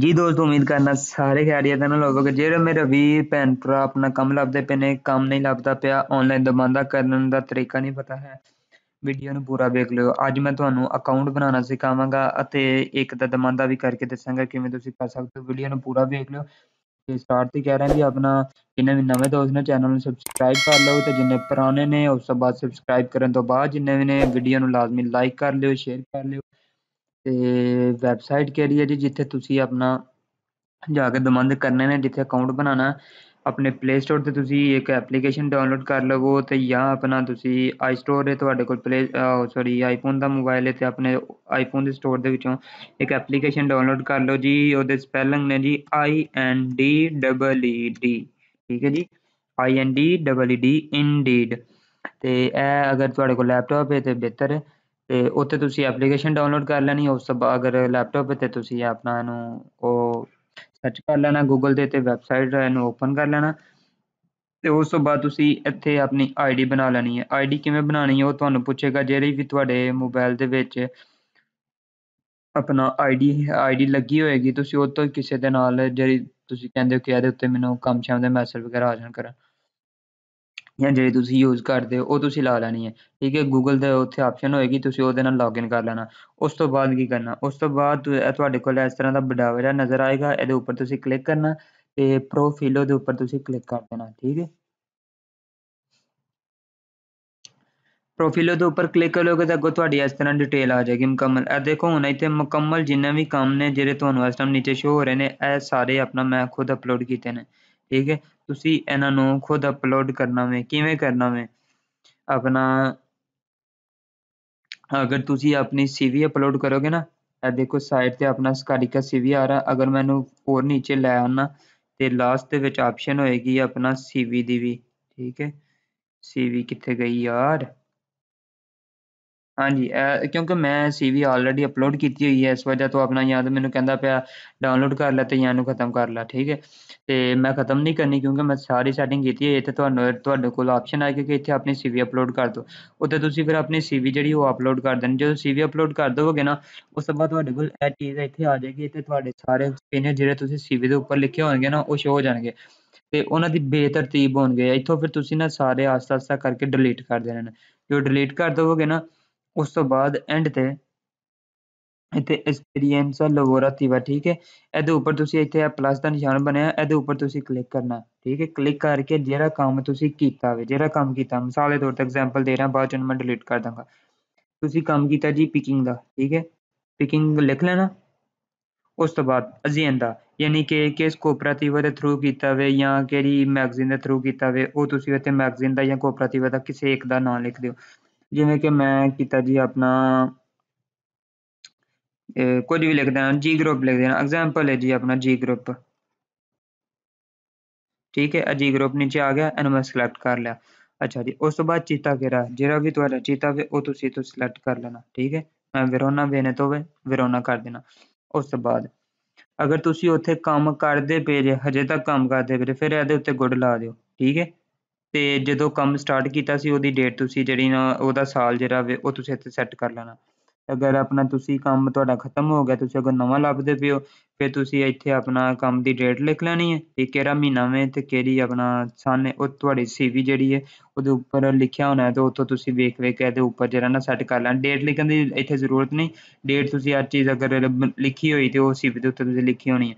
ਜੀ ਦੋਸਤੋ ਉਮੀਦ ਕਰਨਾ ਸਾਰੇ ਖੈਰੀਅਤ ਨਾਲ ਹੋਵੋਗੇ ਜਿਹੜੇ ਮੇਰੇ ਵੀਰ ਭੈਣ ਭਰਾ ਆਪਣਾ ਕੰਮ ਲੱਭਦੇ ਪਏ ਨੇ ਕੰਮ ਨਹੀਂ ਲੱਭਦਾ ਪਿਆ ਆਨਲਾਈਨ ਦਮਾਂਦਾ ਕਰਨ ਦਾ ਤਰੀਕਾ ਨਹੀਂ ਪਤਾ ਹੈ ਵੀਡੀਓ ਨੂੰ ਪੂਰਾ ਵੇਖ ਲਿਓ ਅੱਜ ਮੈਂ ਤੁਹਾਨੂੰ ਅਕਾਊਂਟ ਬਣਾਉਣਾ ਸਿਖਾਵਾਂਗਾ ਅਤੇ ਇੱਕ ਤਾਂ ਦਮਾਂਦਾ ਵੀ ਕਰਕੇ ਦੱਸਾਂਗਾ ਕਿਵੇਂ ਤੁਸੀਂ ਕਰ ਸਕਦੇ ਹੋ ਵੀਡੀਓ ਨੂੰ ਪੂਰਾ ਵੇਖ ਲਿਓ ਤੇ ਸਟਾਰਟ ਤੇ ਕਹਿ ਰਹੇ ਵੀ ਆਪਣਾ ਜਿੰਨੇ ਵੀ ਨਵੇਂ ਦੋਸਤ ਨੇ ਚੈਨਲ ਨੂੰ ਸਬਸਕ੍ਰਾਈਬ ਕਰ ਲਓ ਤੇ ਜਿੰਨੇ ਪੁਰਾਣੇ ਨੇ ਉਸ ਤੋਂ ਬਾਅਦ ਸਬਸਕ੍ਰਾਈਬ ਕਰਨ ਤੋਂ ਬਾਅਦ ਜਿੰਨੇ ਵੀ ਨੇ ਵੀਡੀਓ ਨੂੰ ਲਾਜ਼ਮੀ ਲਾਈਕ ਕਰ ਲਿਓ ਸ਼ੇਅਰ ਕਰ ਲਿਓ तो वैबसाइट कह रही जी जिथे तुम अपना जाके दबंध करने ने जिथे अकाउंट बनाना अपने प्ले स्टोर से एक एप्लीकेशन डाउनलोड कर लवो तो या अपना तुम आई स्टोर है तो प्ले सॉरी आईफोन का मोबाइल है तो अपने आईफोन के स्टोर के एक एप्लीकेशन डाउनलोड कर लो जी और स्पैलिंग ने जी I N D double E D ठीक है जी I N D double E D indeed तो यह अगर थोड़े को लैपटॉप है तो बेहतर है ਤੇ ਉੱਥੇ ਤੁਸੀਂ ਐਪਲੀਕੇਸ਼ਨ ਡਾਊਨਲੋਡ ਕਰ ਲੈਣੀ ਉਸ ਤੋਂ ਬਾਅਦ ਅਗਰ ਲੈਪਟਾਪ ਤੇ ਤੁਸੀਂ ਆਪਣਾ ਨੂੰ ਉਹ ਸਰਚ ਕਰ ਲੈਣਾ ਗੂਗਲ ਦੇ ਤੇ ਵੈਬਸਾਈਟ ਇਹਨੂੰ ਓਪਨ ਕਰ ਲੈਣਾ ਤੇ ਉਸ ਤੋਂ ਬਾਅਦ ਤੁਸੀਂ ਇੱਥੇ ਆਪਣੀ ਆਈਡੀ ਬਣਾ ਲੈਣੀ ਹੈ ਆਈਡੀ ਕਿਵੇਂ ਬਣਾਣੀ ਹੈ ਉਹ ਤੁਹਾਨੂੰ ਪੁੱਛੇਗਾ ਜਿਹੜੀ ਵੀ ਤੁਹਾਡੇ ਮੋਬਾਈਲ ਦੇ ਵਿੱਚ ਆਪਣਾ ਆਈਡੀ ਆਈਡੀ ਲੱਗੀ ਹੋਏਗੀ ਤੁਸੀਂ ਉਹ ਤੋਂ ਕਿਸੇ ਦੇ ਨਾਲ ਜਿਹੜੀ ਤੁਸੀਂ ਕਹਿੰਦੇ ਹੋ ਕਿ ਇਹਦੇ ਉੱਤੇ ਮੈਨੂੰ ਕੰਮ ਸ਼ਾਮ ਦੇ ਮੈਸੇਜ ਵਗੈਰਾ ਆ ਜਾਣ ਕਰਾਂ ਜਾਂ ਜਿਹੜੀ ਤੁਸੀਂ ਯੂਜ਼ ਕਰਦੇ ਹੋ ਉਹ ਤੁਸੀਂ ਲਾ ਲੈਣੀ ਹੈ ਠੀਕ ਹੈ ਗੂਗਲ ਦੇ ਉੱਥੇ ਆਪਸ਼ਨ ਹੋਏਗੀ ਤੁਸੀਂ ਉਹਦੇ ਨਾਲ ਲੌਗਇਨ ਕਰ ਲੈਣਾ ਉਸ ਤੋਂ ਬਾਅਦ ਕੀ ਕਰਨਾ ਉਸ ਤੋਂ ਬਾਅਦ ਤੁਹਾਡੇ ਕੋਲ ਇਸ ਤਰ੍ਹਾਂ ਦਾ ਵਡਾਵਰਾ ਨਜ਼ਰ ਆਏਗਾ ਇਹਦੇ ਉੱਪਰ ਤੁਸੀਂ ਕਲਿੱਕ ਕਰਨਾ ਅਤੇ ਪ੍ਰੋਫਿਲੋ ਦੇ ਉੱਪਰ ਤੁਸੀਂ ਕਲਿੱਕ ਕਰ ਦੇਣਾ ਠੀਕ ਹੈ ਪ੍ਰੋਫਾਈਲ ਦੇ ਉੱਪਰ ਕਲਿੱਕ ਕਰੋਗੇ ਤਾਂ ਅੱਗੋਂ ਤੁਹਾਡੀ ਇਸ ਤਰ੍ਹਾਂ ਡਿਟੇਲ ਆ ਜਾਏਗੀ ਮੁਕੰਮਲ ਇਹ ਦੇਖੋ ਹੁਣ ਇੱਥੇ ਮੁਕੰਮਲ ਜਿੰਨੇ ਵੀ ਕੰਮ ਨੇ ਜਿਹੜੇ ਤੁਹਾਨੂੰ ਇਸ ਟਾਈਮ ਨੀਚੇ ਸ਼ੋ ਹੋ ਰਹੇ ਨੇ ਇਹ ਸਾਰੇ ਆਪਣਾ ਮੈਂ ਖੁਦ ਅਪਲੋਡ ਕੀਤੇ ਨੇ ਠੀਕ ਹੈ ਤੁਸੀਂ ਇਹਨਾਂ ਨੂੰ ਖੁਦ ਅਪਲੋਡ ਕਰਨਾ ਵੇ ਕਿਵੇਂ ਕਰਨਾ ਵੇ ਆਪਣਾ ਅਗਰ ਤੁਸੀਂ ਆਪਣੀ ਸੀਵੀ ਅਪਲੋਡ ਕਰੋਗੇ ਨਾ ਇਹ ਦੇਖੋ ਸਾਈਟ ਤੇ ਆਪਣਾ ਸਕਾਰਿਕਾ ਸੀਵੀ ਆ ਰਿਹਾ ਅਗਰ ਮੈਨੂੰ ਹੋਰ ਨੀਚੇ ਲੈ ਆਉਣਾ ਤੇ ਲਾਸਟ ਦੇ ਵਿੱਚ ਆਪਸ਼ਨ ਹੋਏਗੀ ਆਪਣਾ ਸੀਵੀ ਦੀ ਵੀ ਠੀਕ ਹੈ ਸੀਵੀ ਕਿੱਥੇ ਗਈ ਯਾਰ ਹਾਂਜੀ ਕਿਉਂਕਿ ਮੈਂ ਸੀਵੀ ਆਲਰੇਡੀ ਅਪਲੋਡ ਕੀਤੀ ਹੋਈ ਹੈ ਇਸ ਵਜ੍ਹਾ ਤੋਂ ਆਪਣਾ ਜਾਂ ਤਾਂ ਮੈਨੂੰ ਕਹਿੰਦਾ ਪਿਆ ਡਾਊਨਲੋਡ ਕਰ ਲੈ ਤੇ ਜਾਂ ਇਹਨੂੰ ਖਤਮ ਕਰ ਲੈ ਠੀਕ ਹੈ ਤੇ ਮੈਂ ਖਤਮ ਨਹੀਂ ਕਰਨੀ ਕਿਉਂਕਿ ਮੈਂ ਸਾਰੀ ਸੈਟਿੰਗ ਕੀਤੀ ਹੋਈ ਹੈ ਇੱਥੇ ਤੁਹਾਨੂੰ ਤੁਹਾਡੇ ਕੋਲ ਆਪਸ਼ਨ ਆਏਗਾ ਕਿ ਇੱਥੇ ਆਪਣੀ ਸੀਵੀ ਅਪਲੋਡ ਕਰ ਦਿਓ ਉੱਥੇ ਤੁਸੀਂ ਫਿਰ ਆਪਣੀ ਸੀਵੀ ਜਿਹੜੀ ਉਹ ਅਪਲੋਡ ਕਰ ਦੇਣੀ ਜਦੋਂ ਸੀਵੀ ਅਪਲੋਡ ਕਰ ਦੋਗੇ ਨਾ ਉਸ ਤੋਂ ਬਾਅਦ ਤੁਹਾਡੇ ਕੋਲ ਇਹ ਚੀਜ਼ ਇੱਥੇ ਆ ਜਾਏਗੀ ਤੇ ਤੁਹਾਡੇ ਸਾਰੇ ਐਕਸਪੀਰੀਅੰਸ ਜਿਹੜੇ ਤੁਸੀਂ ਸੀਵੀ ਦੇ ਉੱਪਰ ਲਿਖੇ ਹੋਣਗੇ ਨਾ ਉਹ ਸ਼ੋ ਹੋ ਜਾਣਗੇ ਤੇ ਉਹਨਾਂ ਦੀ ਬੇਤਰਤੀਬ ਹੋਣਗੇ ਇੱਥੋਂ ਫਿਰ ਤੁਸੀਂ ਨਾ ਸਾਰੇ ਆਸਤਾ ਆਸਤਾ ਕਰਕੇ ਡਿਲੀਟ ਕਰ ਦੇਣੇ ਨੇ ਜਦੋਂ ਡਿਲੀਟ ਕਰ ਦੋਗੇ ਨਾ ਉਸ ਤੋਂ ਬਾਅਦ ਐਂਡ ਤੇ ਇੱਥੇ ਐਕਸਪੀਰੀਅੰਸ ਲਵੋਰਾ ਤੀਵਾ ਠੀਕ ਹੈ ਇਹਦੇ ਉੱਪਰ ਤੁਸੀਂ ਇੱਥੇ ਆ ਪਲੱਸ ਦਾ ਨਿਸ਼ਾਨ ਬਣਿਆ ਇਹਦੇ ਉੱਪਰ ਤੁਸੀਂ ਕਲਿੱਕ ਕਰਨਾ ਠੀਕ ਹੈ ਕਲਿੱਕ ਕਰਕੇ ਜਿਹੜਾ ਕੰਮ ਤੁਸੀਂ ਕੀਤਾ ਹੋਵੇ ਜਿਹੜਾ ਕੰਮ ਕੀਤਾ ਮਿਸਾਲ ਦੇ ਤੌਰ ਤੇ ਐਗਜ਼ਾਮਪਲ ਦੇ ਰਿਹਾ ਬਾਅਦ ਚੋਂ ਮੈਂ ਡਿਲੀਟ ਕਰ ਦਾਂਗਾ ਤੁਸੀਂ ਕੰਮ ਕੀਤਾ ਜੀ ਪਿਕਿੰਗ ਦਾ ਠੀਕ ਹੈ ਪਿਕਿੰਗ ਲਿਖ ਲੈਣਾ ਉਸ ਤੋਂ ਬਾਅਦ ਅਜ਼ੀਨ ਦਾ ਯਾਨੀ ਕਿ ਕਿਸ ਕੋਪਰੇਟਿਵ ਦੇ ਥਰੂ ਕੀਤਾ ਹੋਵੇ ਜਾਂ ਕਿਹੜੀ ਮੈਗਜ਼ੀਨ ਦੇ ਥਰੂ ਕੀਤਾ ਹੋਵੇ ਉਹ ਤੁਸੀਂ ਇੱਥੇ ਮੈਗਜ਼ੀਨ ਦਾ ਜਾਂ ਕੋਪਰੇਟਿਵ ਦਾ ਕਿਸੇ ਇੱਕ ਦਾ ਨਾਮ ਲਿਖ ਦਿਓ ਜਿਵੇਂ ਕਿ मैं ਕੀਤਾ ਜੀ ਆਪਣਾ कुछ भी लिख देना जी ग्रुप लिख देना एग्जाम्पल है जी अपना जी ग्रुप ठीक है जी ग्रुप नीचे आ गया इन्हें मैं सिलेक्ट कर लिया अच्छा जी उस तो बाद चीता केरा जेरा भी थोड़ा चीता वे वो सिलेक्ट कर लेना ठीक है मैं विरोना वेने तो वे विरोना कर देना उस तो बाद अगर तुम उत्थे करते पे जे हजे तक काम करते पे फिर ये उत्ते गुड ला दो ठीक है ਤੇ ਜਦੋਂ ਕੰਮ start ਕੀਤਾ ਸੀ ਉਹਦੀ date ਤੁਸੀਂ ਜਿਹੜੀ ਨਾ ਉਹਦਾ ਸਾਲ ਜਿਹੜਾ ਵੇ ਉਹ ਤੁਸੀਂ ਇੱਥੇ set ਕਰ ਲੈਣਾ ਅਗਰ ਆਪਣਾ ਤੁਸੀਂ ਕੰਮ ਤੁਹਾਡਾ ਖਤਮ ਹੋ ਗਿਆ ਤੁਸੀਂ ਅਗਰ ਨਵਾਂ ਲੱਭਦੇ ਪਏ ਹੋ ਫਿਰ ਤੁਸੀਂ ਇੱਥੇ ਆਪਣਾ ਕੰਮ ਦੀ ਡੇਟ ਲਿਖ ਲੈਣੀ ਹੈ ਕਿ ਕਿਹੜਾ ਮਹੀਨਾ ਵੇ ਤੇ ਕਿਹੜੀ ਆਪਣਾ ਸਨ ਹੈ ਉਹ ਤੁਹਾਡੀ ਸੀਵੀ ਜਿਹੜੀ ਹੈ ਉਹਦੇ ਉੱਪਰ ਲਿਖਿਆ ਹੋਣਾ ਹੈ ਤੇ ਉੱਥੋਂ ਤੁਸੀਂ ਵੇਖ ਵੇਖ ਕੇ ਇਹਦੇ ਉੱਪਰ ਜਿਹੜਾ ਨਾ ਸੈੱਟ ਕਰ ਲੈਣਾ ਡੇਟ ਲਿਖਣ ਦੀ ਇੱਥੇ ਜ਼ਰੂਰਤ ਨਹੀਂ ਡੇਟ ਤੁਸੀਂ ਹਰ ਚੀਜ਼ ਅਗਰ ਲਿਖੀ ਹੋਈ ਤੇ ਉਹ ਸੀਵੀ ਦੇ ਉੱਤੇ ਤੁਸੀਂ ਲਿਖੀ ਹੋਣੀ ਹੈ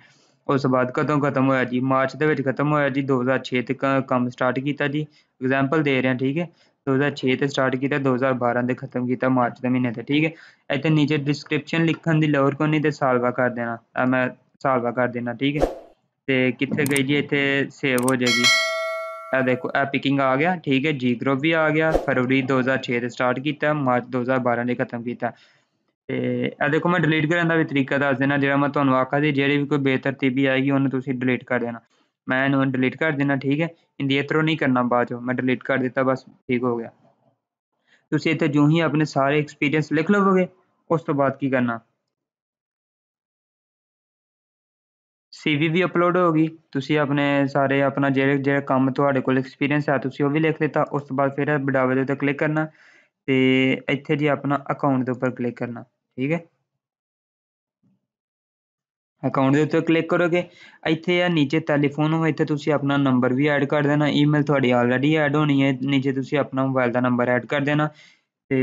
ਉਸ ਤੋਂ ਬਾਅਦ ਕਦੋਂ ਖਤਮ ਹੋਇਆ ਜੀ ਮਾਰਚ ਦੇ ਵਿੱਚ ਖਤਮ ਹੋਇਆ ਜੀ 2006 ਤੇ ਕੰਮ ਸਟਾਰਟ ਕੀਤਾ ਜੀ ਐਗਜ਼ਾਮਪਲ ਦੇ ਰਿਹਾ ਠੀਕ ਹੈ 2006 ਤੇ ਸਟਾਰਟ ਕੀਤਾ 2012 ਦੇ ਖਤਮ ਕੀਤਾ ਮਾਰਚ ਦੇ ਮਹੀਨੇ ਤੇ ਠੀਕ ਹੈ ਇੱਥੇ ਨੀਚੇ ਡਿਸਕ੍ਰਿਪਸ਼ਨ ਲਿਖਣ ਦੀ ਲੋੜ ਕੋਈ ਨਹੀਂ ਤੇ ਸਾਲਵਾ ਕਰ ਦੇਣਾ ਆ ਮੈਂ ਸਾਲਵਾ ਕਰ ਦੇਣਾ ਠੀਕ ਹੈ ਤੇ ਕਿੱਥੇ ਗਈ ਜੀ ਇੱਥੇ ਸੇਵ ਹੋ ਜਾਏਗੀ ਆ ਦੇਖੋ ਆ ਪਿਕਿੰਗ ਆ ਗਿਆ ਠੀਕ ਹੈ ਜੀ ਗਰੁੱਪ ਵੀ ਆ ਗਿਆ ਫਰਵਰੀ 2006 ਤੇ ਸਟਾਰਟ ਕੀਤਾ ਮਾਰਚ 2012 ਦੇ ਖਤਮ ਕੀਤਾ ਤੇ ਆ ਦੇਖੋ ਮੈਂ ਡਿਲੀਟ ਕਰਨ ਦਾ ਵੀ ਤਰੀਕਾ ਦੱਸ ਦੇਣਾ ਜਿਹੜਾ ਮੈਂ ਤੁਹਾਨੂੰ ਆਖਿਆ ਸੀ ਜਿਹੜੀ ਵੀ ਕੋਈ ਬੇਤਰਤੀਬੀ ਆਏਗੀ ਉਹਨੂੰ ਤੁਸੀਂ ਡਿਲੀਟ ਕਰ ਦੇਣਾ मैं इन्होंने डिलीट कर देना ठीक है इन थ्रो नहीं करना बाद मैं डिलीट कर देता बस ठीक हो गया तुम इतने जो ही अपने सारे एक्सपीरियंस लिख लवोगे उस तो बाद की करना सीवी भी अपलोड होगी तुम अपने सारे अपना जो जो कम थोड़े को एक्सपीरियंस है तुम वह भी लिख दिता उस तो बाद फिर बडावे के क्लिक करना तो इतने जी अपना अकाउंट के उपर क्लिक करना ਠੀਕ ਹੈ ਅਕਾਊਂਟ ਦੇ ਉੱਤੇ ਕਲਿੱਕ ਕਰੋਗੇ ਇੱਥੇ ਆ ਨੀਚੇ ਟੈਲੀਫੋਨ ਹੋਏ ਇੱਥੇ ਤੁਸੀਂ ਆਪਣਾ ਨੰਬਰ ਵੀ ਐਡ ਕਰ ਦੇਣਾ ਈਮੇਲ ਤੁਹਾਡੀ ਆਲਰੇਡੀ ਐਡ ਹੋਣੀ ਹੈ ਨੀਚੇ ਤੁਸੀਂ ਆਪਣਾ ਮੋਬਾਈਲ ਦਾ ਨੰਬਰ ਐਡ ਕਰ ਦੇਣਾ ਤੇ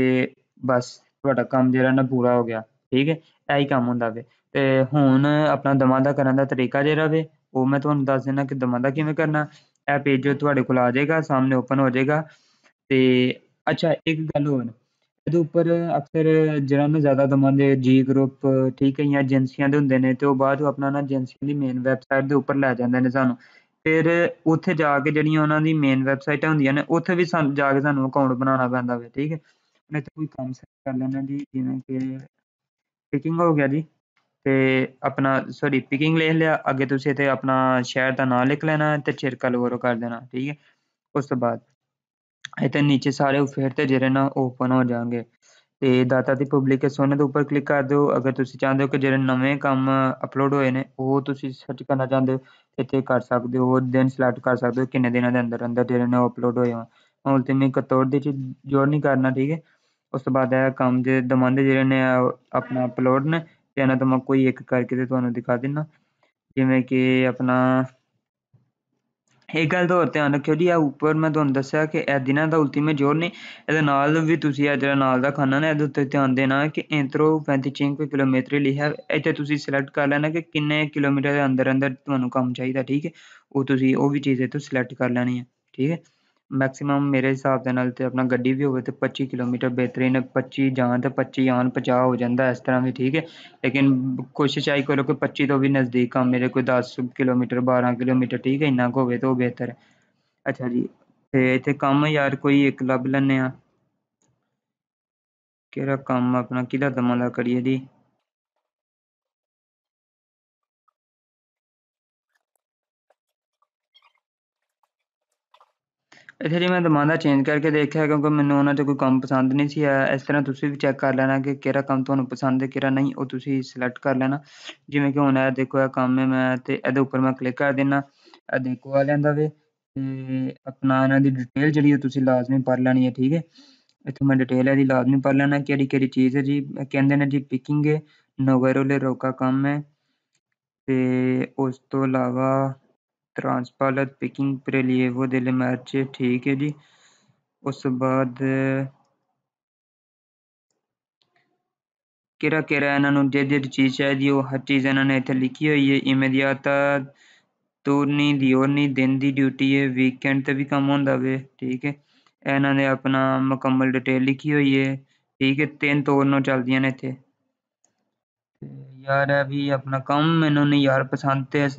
ਬਸ ਤੁਹਾਡਾ ਕੰਮ ਜਿਹੜਾ ਨਾ ਪੂਰਾ ਹੋ ਗਿਆ ਠੀਕ ਹੈ ਐ ਹੀ ਕੰਮ ਹੁੰਦਾ ਵੇ ਤੇ ਹੁਣ ਆਪਣਾ ਦਮਾ ਦਾ ਕਰਨ ਦਾ ਤਰੀਕਾ ਜਿਹੜਾ ਵੇ ਉਹ ਮੈਂ ਤੁਹਾਨੂੰ ਦੱਸ ਦੇਣਾ ਕਿ ਦਮਾ ਦਾ ਕਿਵੇਂ ਕਰਨਾ ਇਹ ਪੇਜ ਤੁਹਾਡੇ ਕੋਲ ਆ ਜਾਏਗਾ ਸਾਹਮਣੇ ਓਪਨ ਹੋ ਜਾਏਗਾ ਤੇ ਅੱਛਾ ਇੱਕ ਗੱਲ ਹੋਰ ਇਹਦੇ ਉੱਪਰ ਅਕਸਰ ਜਿਹੜਾ ਨੂੰ ਜ਼ਿਆਦਾ ਦਮਾਂਦੇ ਜੀ ਗਰੁੱਪ ਠੀਕ ਹੈ ਜਾਂ ਏਜੰਸੀਆਂ ਦੇ ਹੁੰਦੇ ਨੇ ਤੇ ਉਹ ਬਾਅਦ ਉਹ ਆਪਣਾ ਨਾ ਏਜੰਸੀ ਦੀ ਮੇਨ ਵੈਬਸਾਈਟ ਦੇ ਉੱਪਰ ਲੈ ਜਾਂਦੇ ਨੇ ਸਾਨੂੰ ਫਿਰ ਉੱਥੇ ਜਾ ਕੇ ਜਿਹੜੀਆਂ ਉਹਨਾਂ ਦੀ ਮੇਨ ਵੈਬਸਾਈਟਾਂ ਹੁੰਦੀਆਂ ਨੇ ਉੱਥੇ ਵੀ ਸਾਨੂੰ ਜਾ ਕੇ ਸਾਨੂੰ ਅਕਾਊਂਟ ਬਣਾਉਣਾ ਪੈਂਦਾ ਵੇ ਠੀਕ ਹੈ ਮੈਂ ਤੇ ਕੋਈ ਕੰਮ ਸੈੱਟ ਕਰ ਲੈਣਾ ਜੀ ਜਿਵੇਂ ਕਿ ਪਿਕਿੰਗ ਹੋ ਗਿਆ ਜੀ ਤੇ ਆਪਣਾ ਸੌਰੀ ਪਿਕਿੰਗ ਲੈ ਲਿਆ ਅੱਗੇ ਤੁਸੀਂ ਇਥੇ ਆਪਣਾ ਸ਼ਹਿਰ ਦਾ ਨਾਮ ਲਿਖ ਲੈਣਾ ਤੇ ਚਿਰਕਲ ਵਰੋ ਕਰ ਦੇਣਾ ਠੀਕ ਹੈ ਉਸ ਤੋਂ ਬਾਅਦ इधर ਸਾਰੇ सारे ਫੇਰ ਜਿਹੜੇ ਨਾ ਓਪਨ ਹੋ ਜਾਣਗੇ ਤੇ ਦਾਤਾ ਦੀ ਪਬਲਿਕੇਸ਼ਨ ਦੇ ਉੱਪਰ ਕਲਿੱਕ ਕਰ ਦਿਓ ਅਗਰ ਤੁਸੀਂ ਚਾਹੁੰਦੇ ਹੋ ਕਿ ਜਿਹੜੇ ਨਵੇਂ ਕੰਮ ਅਪਲੋਡ ਹੋਏ ਨੇ ਉਹ ਤੁਸੀਂ ਸਰਚ ਕਰਨਾ ਚਾਹੁੰਦੇ ਹੋ ਇੱਥੇ ਕਰ ਸਕਦੇ ਹੋ ਦਿਨ ਸਿਲੈਕਟ ਕਰ ਸਕਦੇ ਹੋ ਕਿੰਨੇ ਦਿਨਾਂ ਦੇ ਅੰਦਰ ਅੰਦਰ ਜਿਹੜੇ ਨੇ ਉਹ ਅਪਲੋਡ ਹੋਏ ਹੋਣ ਹੁਣ ਤੇ ਨਹੀਂ ਕਤੌਰ ਦੇ ਚ ਜੋੜ ਨਹੀਂ ਕਰਨਾ ਠੀਕ ਹੈ ਉਸ ਤੋਂ ਬਾਅਦ ਆਇਆ ਕੰਮ ਦੇ ਦਮਾਂਦੇ ਜਿਹੜੇ ਨੇ ਆਪਣਾ ਅਪਲੋਡ ਨੇ ਤੇ ਇਹਨਾਂ ਤੋਂ ਮੈਂ ਕੋਈ ਇੱਕ ਕਰਕੇ ਤੇ ਤੁਹਾਨੂੰ ਦਿਖਾ ਦਿੰਨਾ ਜਿਵੇਂ ਕਿ ਆਪਣਾ ਇਹ ਗੱਲ ਦਾ ਹੋਰ ਧਿਆਨ ਰੱਖਿਓ ਜੀ ਆ ਉੱਪਰ ਮੈਂ ਤੁਹਾਨੂੰ ਦੱਸਿਆ ਕਿ ਇਹ ਦਿਨਾਂ ਦਾ ਉਲਟੀਮੇਟ ਜ਼ੋਰ ਨੇ ਇਹਦੇ ਨਾਲ ਵੀ ਤੁਸੀਂ ਇਹ ਜਿਹੜਾ ਨਾਲ ਦਾ ਖਾਨਾ ਨਾ ਇਹਦੇ ਉੱਤੇ ਧਿਆਨ ਦੇਣਾ ਕਿ ਐਂਟਰੋ 25 ਕਿਲੋਮੀਟਰ ਲਿਖਿਆ ਇੱਥੇ ਤੁਸੀਂ ਸਿਲੈਕਟ ਕਰ ਲੈਣਾ ਕਿ ਕਿੰਨੇ ਕਿਲੋਮੀਟਰ ਦੇ ਅੰਦਰ ਅੰਦਰ ਤੁਹਾਨੂੰ ਕੰਮ ਚਾਹੀਦਾ ਠੀਕ ਹੈ ਉਹ ਤੁਸੀਂ ਉਹ ਵੀ ਚੀਜ਼ ਇੱਥੋਂ ਸਿਲੈਕਟ ਕਰ ਲੈਣੀ ਹੈ ਠੀਕ ਹੈ मैक्सीम मेरे हिसाब के ना अपना ग्डी भी हो पच्ची किलोमीटर बेहतरीन पच्ची जान तो पच्ची आन पचा हो जाता है इस तरह भी ठीक है लेकिन कोशिश आई करो कि पच्ची तो भी नज़दीक आ मेरे को दस किलोमीटर बारह किलोमीटर ठीक है इन्ना को हो तो बेहतर है अच्छा जी इतने कम यार कोई एक लभ लें कम अपना कि दमा करिए जी ਅੱਛਾ ਜੀ ਮੈਂ ਦਮਾਦਾ ਚੇਂਜ ਕਰਕੇ ਦੇਖਿਆ ਕਿਉਂਕਿ ਮੈਨੂੰ ਉਹਨਾਂ 'ਚ ਕੋਈ ਕੰਮ ਪਸੰਦ ਨਹੀਂ ਸੀ ਆਇਆ ਇਸ ਤਰ੍ਹਾਂ ਤੁਸੀਂ ਵੀ ਚੈੱਕ ਕਰ ਲੈਣਾ ਕਿ ਕਿਹੜਾ ਕੰਮ ਤੁਹਾਨੂੰ ਪਸੰਦ ਹੈ ਕਿਹੜਾ ਨਹੀਂ ਉਹ ਤੁਸੀਂ ਸਿਲੈਕਟ ਕਰ ਲੈਣਾ ਜਿਵੇਂ ਕਿ ਹੁਣ ਇਹ ਦੇਖੋ ਇਹ ਕੰਮ ਹੈ ਮੈਂ ਤੇ ਇਹਦੇ ਉੱਪਰ ਮੈਂ ਕਲਿੱਕ ਕਰ ਦੇਣਾ ਇਹ ਦੇਖੋ ਆ ਲੈਂਦਾ ਵੇ ਤੇ ਆਪਣਾ ਇਹਨਾਂ ਦੀ ਡਿਟੇਲ ਜਿਹੜੀ ਉਹ ਤੁਸੀਂ ਲਾਜ਼ਮੀ ਪੜ ਲੈਣੀ ਹੈ ਠੀਕ ਹੈ ਇੱਥੇ ਮੈਂ ਡਿਟੇਲ ਇਹਦੀ ਲਾਜ਼ਮੀ ਪੜ ਲੈਣਾ ਕਿਹੜੀ ਕਿਹੜੀ ਚੀਜ਼ ਹੈ ਜੀ ਕਹਿੰਦੇ ਨੇ ਜੀ ਪਿਕਿੰਗ ਹੈ ਨੋਵੇਰੋਲੇ ਰੋਕਾ ਕੰਮ ਹੈ ਤੇ ਉਸ ਤੋਂ ਇਲਾਵਾ ट्रांसपाल पिकिंग प्रलीवो दिल मर्च ठीक है जी उस बाद केड़ा केड़ा इन्हों जो चीज़ चाहिए हर चीज़ इन्होंने इतने लिखी हुई है इमेदियाता तोरनी दौरनी दिन की ड्यूटी है वीकेंड पर भी कम हों ठीक है इन्होंने अपना मुकम्मल डिटेल लिखी हुई है ठीक है तीन तोरनों चल दया ने इतने यार अभी अपना कम मैंने यार पसंद है इस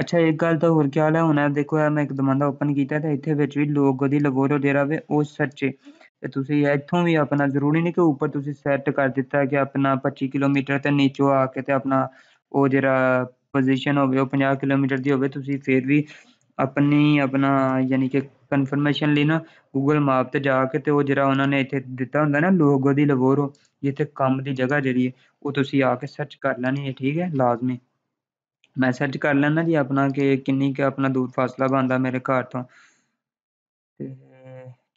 अच्छा एक गल्ल ते होर केह् हाल ऐ हुनै दिक्खो यार में इक दमादा ओपन किया तो इतने भी लोग लोक ओह्दी लगोर होआ दे सच्चे ते तुसें इत्थूं बी अपना जरूरी नहीं कि उप्पर तुसें सैट्ट करी दित्ता कि अपना पच्ची किलोमीटर ते नीचो आके तो अपना ओह् जेह्ड़ा पोजीशन होवे ओह् किलोमीटर की होवे फिर बी अपनी अपना यानी कि कंफर्मेशन लेई ना गूगल मैप से जाके तो जरा उन्होंने उ'नें ने इत्थै ना लोक ओह्दी लगोर जित्थै कम्म दी जगह जेह्ड़ी ऐ ओह् आके सर्च कर लैनी ऐ ठीक है लाजमी मैं मैसेज कर लैना जी अपना कि किन्नी अपना दूर फासला बनता मेरे घर तो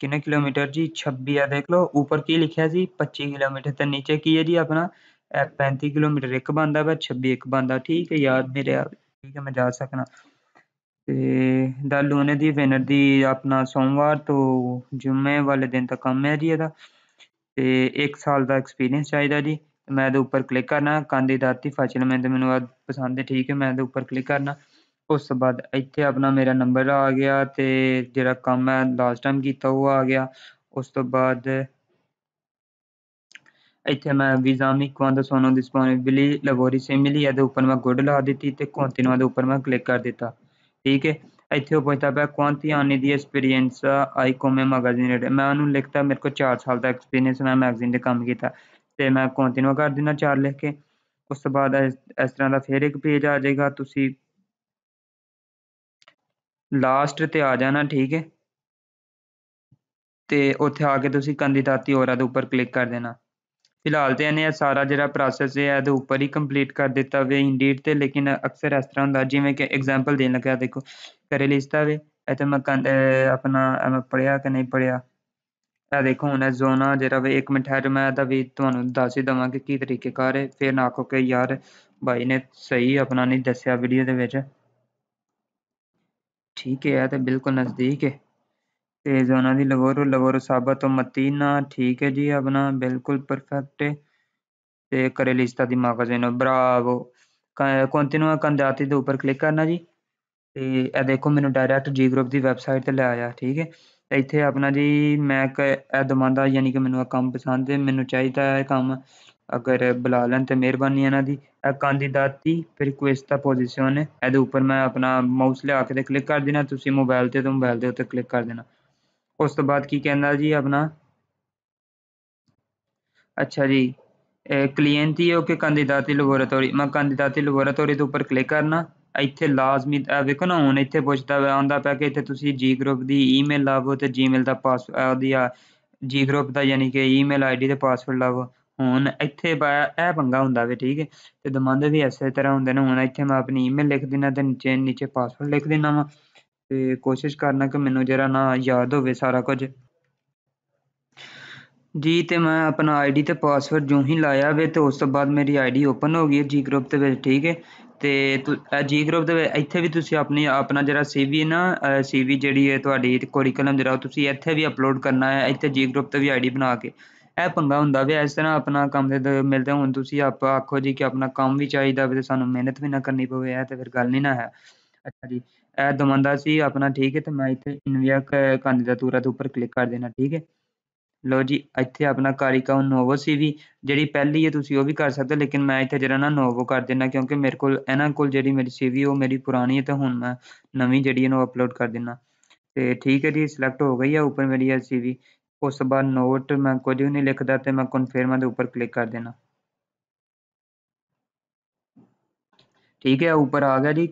किन्ने किलोमीटर जी छब्बी है देख लो ऊपर की लिखा जी पच्ची किलोमीटर तो नीचे की है जी अपना पैंती किलोमीटर एक बनता वह छब्बी एक बनता ठीक है यार मेरे ठीक है मैं जा सकना द उन्हें दी विनर दी अपना सोमवार तो जुम्मे वाले दिन तक कम है जी एह्दा एक साल का एक्सपीरियंस चाहिए जी मैं उपर क्लिक करना कानी दाती फाचल मैं तो मैं पसंद है ठीक है मैं उपर क्लिक करना उस बाद इतने अपना मेरा नंबर आ गया तो जरा काम मैं लास्ट टाइम किया वह आ गया उस तो बाद इतने मैं वीजा मिकवा सोनो दिसपोनेबिली लवोरी सिम मिली है उपर मैं गुड ला दी कौंती उपर मैं क्लिक कर दिता ठीक है इतने पुछता पाया कौंती आनी दी एक्सपीरियंस आई कोमे मैगजीन मैं उन्होंने लिखता मेरे को चार साल का एक्सपीरियंस मैं मैगजीन का काम किया ਤੇ ਮੈਂ ਕੰਟੀਨਿਊ ਕਰ ਦਿੰਦਾ ਚਾਰ ਲਿਖ ਕੇ ਉਸ ਤੋਂ ਬਾਅਦ ਇਸ ਤਰ੍ਹਾਂ ਦਾ ਫਿਰ ਇੱਕ ਪੇਜ ਆ ਜਾਏਗਾ ਤੁਸੀਂ ਲਾਸਟ ਤੇ ਆ ਜਾਣਾ ਠੀਕ ਹੈ ਤੇ ਉੱਥੇ ਆ ਕੇ ਤੁਸੀਂ ਕੰਦੀ ਦਾਤੀ ਹੋਰਾ ਦੇ ਉੱਪਰ ਕਲਿੱਕ ਕਰ ਦੇਣਾ ਫਿਲਹਾਲ ਤੇ ਇਹਨੇ ਸਾਰਾ ਜਿਹੜਾ ਪ੍ਰੋਸੈਸ ਹੈ ਇਹਦੇ ਉੱਪਰ ਹੀ ਕੰਪਲੀਟ ਕਰ ਦਿੱਤਾ ਵੇ ਇੰਡੀਡ ਤੇ ਲੇਕਿਨ ਅਕਸਰ ਇਸ ਤਰ੍ਹਾਂ ਹੁੰਦਾ ਜਿਵੇਂ ਕਿ ਐਗਜ਼ਾਮਪਲ ਦੇਣ ਲੱਗਾ ਦੇਖੋ ਕਰੇ ਲਿਸਤਾ ਵੇ ਇੱਥੇ ਮੈਂ ਆਪਣਾ ਮੈਂ ਪੜਿਆ ਕਿ ਨਹੀਂ ਪੜਿਆ देखो ਦੇਖੋ जो ना जरा ਜਿਹੜਾ ਵੇ 1 ਮਿੰਟ ਠਹਿਰ भी तुम्हें दस ही देव कि ਦਵਾਂ ਕਿ ਕੀ ਤਰੀਕੇਕਾਰ ਹੈ ਫਿਰ ਨਾ ਆਖੋ ਕਿ ਯਾਰ ਭਾਈ ਨੇ ਸਹੀ ਆਪਣਾ ਨਹੀਂ ਦੱਸਿਆ ठीक है तो बिल्कुल नज़दीक है तो जो ना लगोरो लगोरो साबा तो मती ना ठीक है जी अपना बिल्कुल परफेक्ट है तो करेलिस्ता दी मागाजेनो ब्रावो कॉन्टिन्यू कंदाती के उपर क्लिक करना जी तो यह देखो मैं डायरैक्ट जी ग्रुप की वैबसाइट पर ले आया ठीक है ਇੱਥੇ ਆਪਣਾ ਜੀ ਮੈਂ ਕ ਇੱਦਾਂ ਮੰਨਦਾ ਯਾਨੀ ਕਿ ਮੈਨੂੰ ਇਹ ਕੰਮ ਪਸੰਦ ਹੈ ਮੈਨੂੰ ਚਾਹੀਦਾ अगर बुला लें तो मेहरबानी है ना जी कांदीदाती रिक्वेस्ट पोजिशन है ये उपर मैं अपना माउस लिया के क्लिक कर देना मोबाइल से तो मोबाइल के उत्ते क्लिक कर देना उस तो बाद की कहना जी अपना अच्छा जी क्लियंती ओके कांदीदाती लेबोरेटोरी मैं कांदीदाती लेबोरेटोरी के ऊपर क्लिक करना ਇੱਥੇ ਲਾਜ਼ਮੀ ਵੇਖੋ ਨਾ ਹੁਣ ਇੱਥੇ ਪੁੱਛਦਾ ਵਾ ਆਉਂਦਾ ਪਿਆ ਕਿ ਇੱਥੇ ਤੁਸੀਂ ਜੀ ਗਰੁੱਪ ਦੀ ਈਮੇਲ ਲਾਵੋ ਤੇ ਜੀਮੇਲ ਦਾ ਪਾਸ ਉਹਦੀ ਆ ਜੀ ਗਰੁੱਪ ਦਾ ਯਾਨੀ ਕਿ ਈਮੇਲ ਆਈਡੀ ਤੇ ਪਾਸਵਰਡ ਲਾਵੋ ਹੁਣ ਇੱਥੇ ਇਹ ਪੰਗਾ ਹੁੰਦਾ ਵੇ ਠੀਕ ਹੈ ਤੇ ਦਮਾਂਦੇ ਵੀ ਇਸੇ ਤਰ੍ਹਾਂ ਹੁੰਦੇ ਨੇ ਹੁਣ ਇੱਥੇ ਮੈਂ ਆਪਣੀ ਈਮੇਲ ਲਿਖ ਦਿਨਾ ਤੇ ਨੀਚੇ ਨੀਚੇ ਪਾਸਵਰਡ ਲਿਖ ਦਿਨਾ ਵਾ ਤੇ ਕੋਸ਼ਿਸ਼ ਕਰਨਾ ਕਿ ਮੈਨੂੰ ਜਿਹੜਾ ਨਾ ਯਾਦ ਹੋਵੇ ਸਾਰਾ ਕੁਝ ਜੀ ਤੇ ਮੈਂ ਆਪਣਾ ਆਈਡੀ ਤੇ ਪਾਸਵਰਡ ਜੂੰ ਹੀ ਲਾਇਆ ਵੇ ਤੇ ਉਸ ਤੋਂ ਬਾਅਦ ਮੇਰੀ ਆਈਡੀ ਓਪਨ ਹੋ ਗਈ ਹੈ ਜੀ ਗਰੁੱਪ ਦੇ ਵਿੱਚ ਠੀਕ ਹੈ ਤੇ ਜੀ ਗਰੁੱਪ ਦੇ ਇੱਥੇ ਵੀ ਤੁਸੀਂ ਆਪਣੀ ਆਪਣਾ ਜਿਹੜਾ ਸੀਵੀ ਨਾ ਸੀਵੀ ਜਿਹੜੀ ਹੈ ਤੁਹਾਡੀ ਕੋਰੀਕਲਮ ਜਿਹੜਾ ਤੁਸੀਂ ਇੱਥੇ ਵੀ ਅਪਲੋਡ ਕਰਨਾ ਹੈ ਇੱਥੇ ਜੀ ਗਰੁੱਪ ਤੇ ਵੀ ਆਈਡੀ ਬਣਾ ਕੇ ਇਹ ਪੰਗਾ ਹੁੰਦਾ ਵੀ ਇਸ ਤਰ੍ਹਾਂ ਆਪਣਾ ਕੰਮ ਦੇ ਮਿਲਦੇ ਹੁਣ ਤੁਸੀਂ ਆਪ ਆਖੋ ਜੀ ਕਿ ਆਪਣਾ ਕੰਮ ਵੀ ਚਾਹੀਦਾ ਵੀ ਸਾਨੂੰ ਮਿਹਨਤ ਵੀ ਨਾ ਕਰਨੀ ਪਵੇ ਇਹ ਤੇ ਫਿਰ ਗੱਲ ਨਹੀਂ ਨਾ ਹੈ ਅੱਛਾ ਜੀ ਇਹ ਦਮਨ ਦਾ ਸੀ ਆਪਣਾ ਠੀਕ ਹੈ ਤੇ ਮੈਂ ਇੱਥੇ ਇਨਵੀਆ ਕੈਂਡੀਡੇਟੂਰਾ ਦੇ ਉੱਪਰ ਕਲਿੱਕ ਕਰ ਦੇਣਾ ਠੀਕ ਹੈ ਲਓ ਜੀ ਇੱਥੇ ਆਪਣਾ ਕਾਰੀਕਾਉ ਨੋਵੋ ਸੀਗੀ ਜਿਹੜੀ ਪਹਿਲੀ ਹੈ ਤੁਸੀਂ ਉਹ ਵੀ ਕਰ ਸਕਦੇ ਲੇਕਿਨ ਮੈਂ ਇੱਥੇ ਜਿਹੜਾ ਨਾ ਨੋਵੋ ਕਰ ਦਿੰਨਾ ਕਿਉਂਕਿ ਮੇਰੇ ਕੋਲ ਇਹਨਾਂ ਕੋਲ ਜਿਹੜੀ ਮੇਰੀ ਸੀਵੀ ਉਹ ਮੇਰੀ ਪੁਰਾਣੀ ਹੈ ਤੇ ਹੁਣ ਮੈਂ ਨਵੀਂ ਜਿਹੜੀ ਇਹਨੂੰ ਅਪਲੋਡ ਕਰ ਦਿੰਨਾ ਤੇ ਠੀਕ ਹੈ ਜੀ ਸਿਲੈਕਟ ਹੋ ਗਈ ਹੈ ਉੱਪਰ ਮੇਰੀ ਹੈ ਸੀਵੀ ਉਸ ਤੋਂ ਬਾਅਦ ਨੋਟ ਮੈਂ ਕੁਝ ਵੀ ਨਹੀਂ ਲਿਖਦਾ ਤੇ ਮੈਂ ਕਨਫਰਮ ਦੇ ਉੱਪਰ ਕਲਿੱਕ ਕਰ ਦੇਣਾ ठीक है ऊपर आ गया जी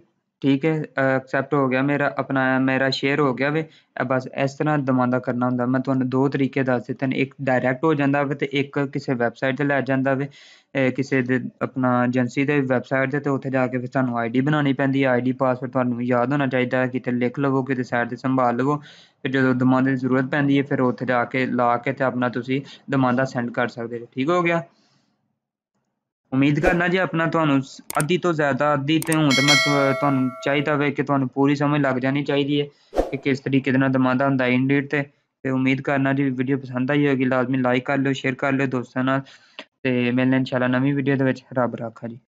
ਠੀਕ ਹੈ ਐਕਸੈਪਟ ਹੋ ਗਿਆ ਮੇਰਾ ਆਪਣਾ ਮੇਰਾ ਸ਼ੇਅਰ ਹੋ ਗਿਆ ਵੇ ਬਸ ਇਸ ਤਰ੍ਹਾਂ ਦਮਾਂਦਾ ਕਰਨਾ ਹੁੰਦਾ ਮੈਂ ਤੁਹਾਨੂੰ ਦੋ ਤਰੀਕੇ ਦੱਸ ਦਿੱਤੇ ਨੇ ਇੱਕ ਡਾਇਰੈਕਟ ਹੋ ਜਾਂਦਾ ਵੇ ਤੇ ਇੱਕ ਕਿਸੇ ਵੈਬਸਾਈਟ ਤੇ ਲੈ ਜਾਂਦਾ ਵੇ ਕਿਸੇ ਦੇ ਆਪਣਾ ਏਜੰਸੀ ਦੇ ਵੈਬਸਾਈਟ ਤੇ ਤੇ ਉੱਥੇ ਜਾ ਕੇ ਫਿਰ ਤੁਹਾਨੂੰ ਆਈਡੀ ਬਣਾਉਣੀ ਪੈਂਦੀ ਹੈ ਆਈਡੀ ਪਾਸਵਰਡ ਤੁਹਾਨੂੰ ਯਾਦ ਹੋਣਾ ਚਾਹੀਦਾ ਹੈ ਕਿਤੇ ਲਿਖ ਲਵੋ ਕਿਤੇ ਸਾਈਡ ਤੇ ਸੰਭਾਲ ਲਵੋ ਫਿਰ ਜਦੋਂ ਦਮਾਂਦੇ ਦੀ ਜ਼ਰੂਰਤ ਪੈਂਦੀ ਹੈ ਫਿਰ ਉੱਥੇ ਜਾ ਕੇ ਲਾ ਕੇ ਤੇ ਆਪਣਾ ਤੁਸੀਂ ਦਮਾਂਦਾ ਸੈਂਡ ਕਰ ਸਕਦੇ ਹੋ ਠੀਕ ਹੋ ਗਿਆ ਉਮੀਦ ਕਰਨਾ ਜੀ ਆਪਣਾ ਤੁਹਾਨੂੰ ਅੱਧੀ ਤੋਂ ਜ਼ਿਆਦਾ ਅੱਧੀ ਤੇ ਹੁਣ ਮੈਂ ਤੁਹਾਨੂੰ ਚਾਹੀਦਾ ਵੇ ਕਿ ਤੁਹਾਨੂੰ ਪੂਰੀ ਸਮਝ ਲੱਗ ਜਾਣੀ ਚਾਹੀਦੀ ਹੈ ਕਿ ਕਿਸ ਤਰੀਕੇ ਦੇ ਨਾਲ ਦਮਾਦਾ ਹੁੰਦਾ ਇੰਡੀਟ ਤੇ ਤੇ ਉਮੀਦ ਕਰਨਾ ਜੀ ਵੀਡੀਓ ਪਸੰਦ ਆਈ ਹੋਵੇਗੀ ਲਾਜ਼ਮੀ ਲਾਈਕ ਕਰ ਲਿਓ ਸ਼ੇਅਰ ਕਰ ਲਿਓ ਦੋਸਤਾਂ ਨਾਲ ਤੇ ਮਿਲਣ ਇਨਸ਼ਾਅੱਲਾ ਨਵੀਂ ਵੀਡੀਓ ਦੇ ਵਿੱਚ ਰੱਬ ਰਾਖਾ ਜੀ